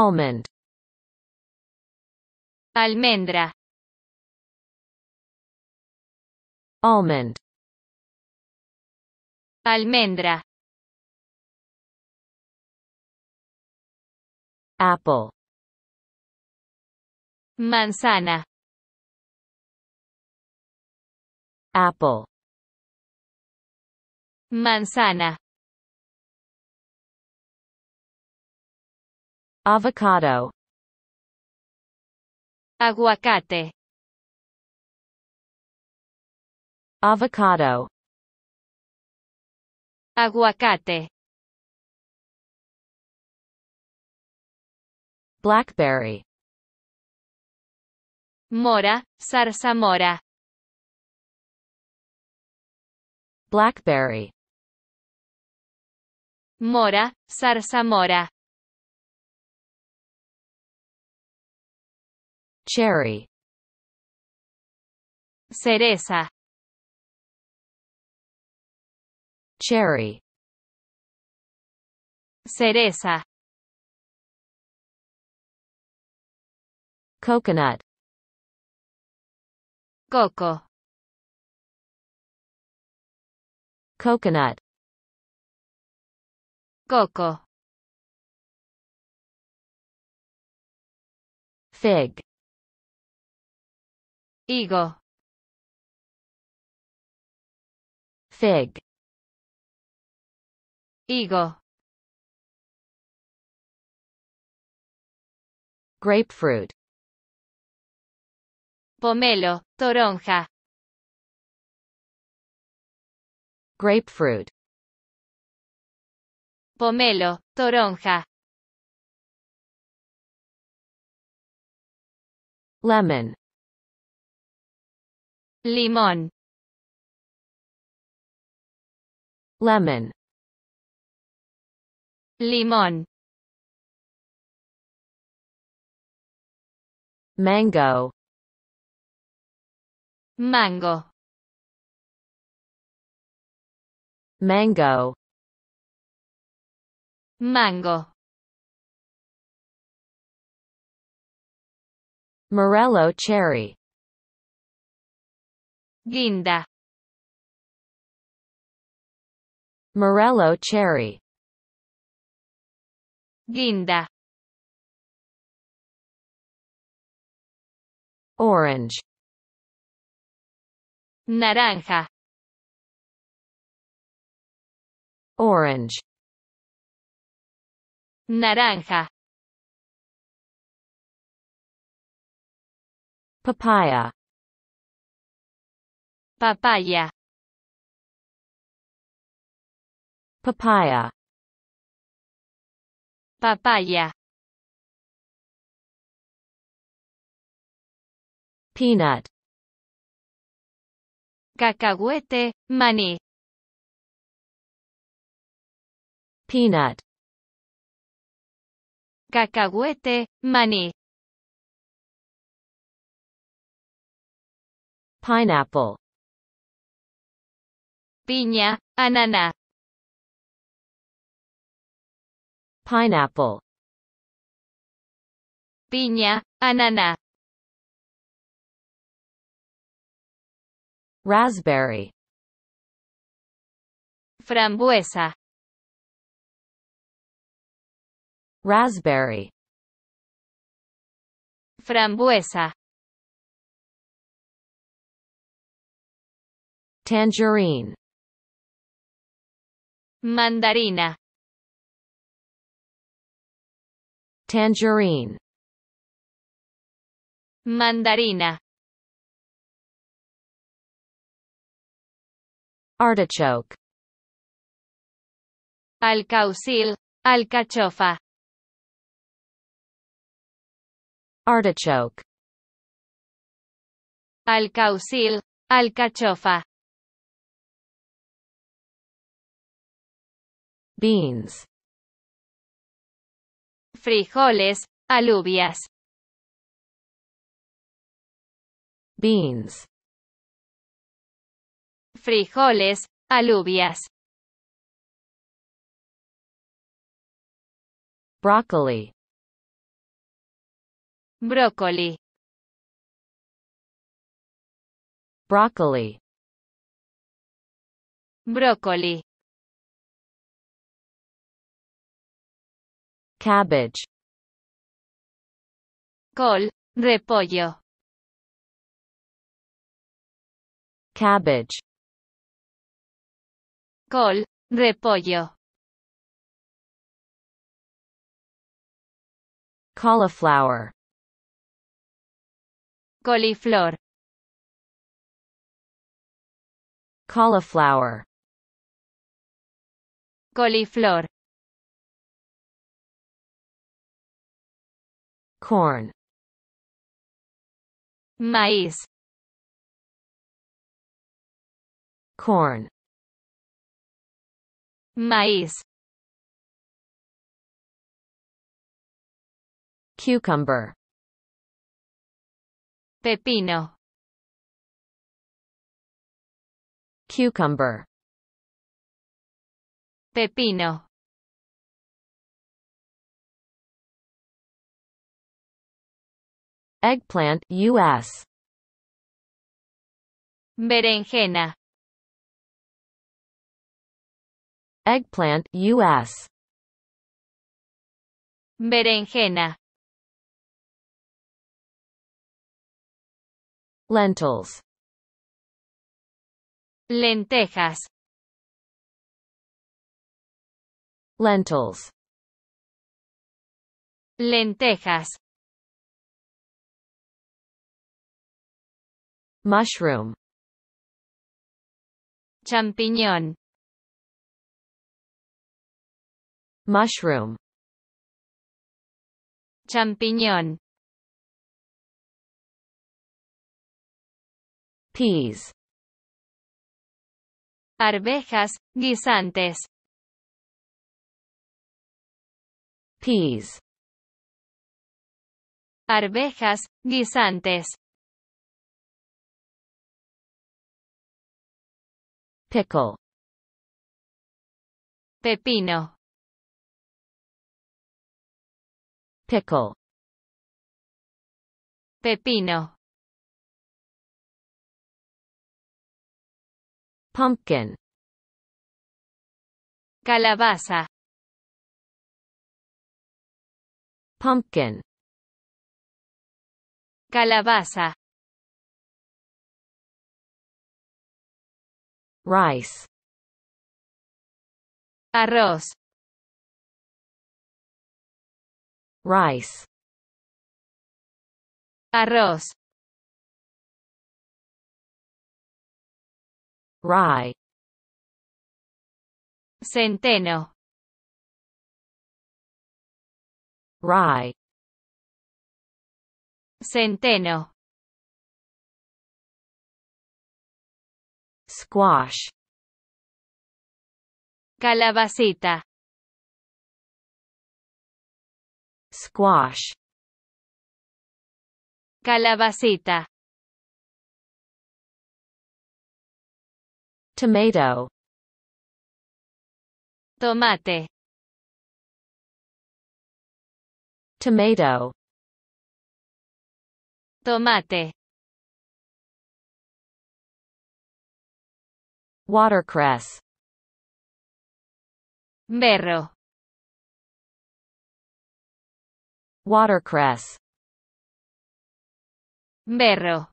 almond almendra almond almendra apple manzana apple manzana Avocado. Aguacate. Avocado. Aguacate. Blackberry. Mora, zarzamora. Blackberry. Mora, zarzamora. cherry cereza cherry cereza coconut coco coconut coco fig eagle fig eagle grapefruit pomelo toronja grapefruit pomelo toronja lemon Limon. Lemon. Limon. Mango. Mango. Mango. Mango. Morello cherry Guinda Morello cherry Guinda Orange Naranja Orange Naranja Papaya Papaya. Papaya. Papaya. Peanut. Cacahuete, maní. Peanut. Cacahuete, maní. Pineapple piña, ananá. Pineapple. Piña, ananá. Raspberry. Frambuesa. Raspberry. Frambuesa. Tangerine. Mandarina. Tangerine. Mandarina. Artichoke. Alcaucil, alcachofa. Artichoke. Alcaucil, alcachofa. beans frijoles, alubias beans frijoles, alubias broccoli Broccoli. broccoli Broccoli. cabbage. Col, repollo. Cabbage. Col, repollo. Cauliflower. Coliflor. Cauliflower. Coliflor. corn maize corn maize cucumber pepino cucumber pepino Eggplant US. Berenjena. Eggplant US. Berenjena. Lentils. Lentejas. Lentils. Lentejas. Mushroom Champiñón Mushroom Champiñón Peas Arvejas, guisantes Peas Arvejas, guisantes pickle pepino pickle pepino pumpkin calabaza pumpkin calabaza rice arroz rice arroz rye centeno rye centeno squash calabacita squash calabacita tomato tomate tomato tomate Watercress Berro Watercress Berro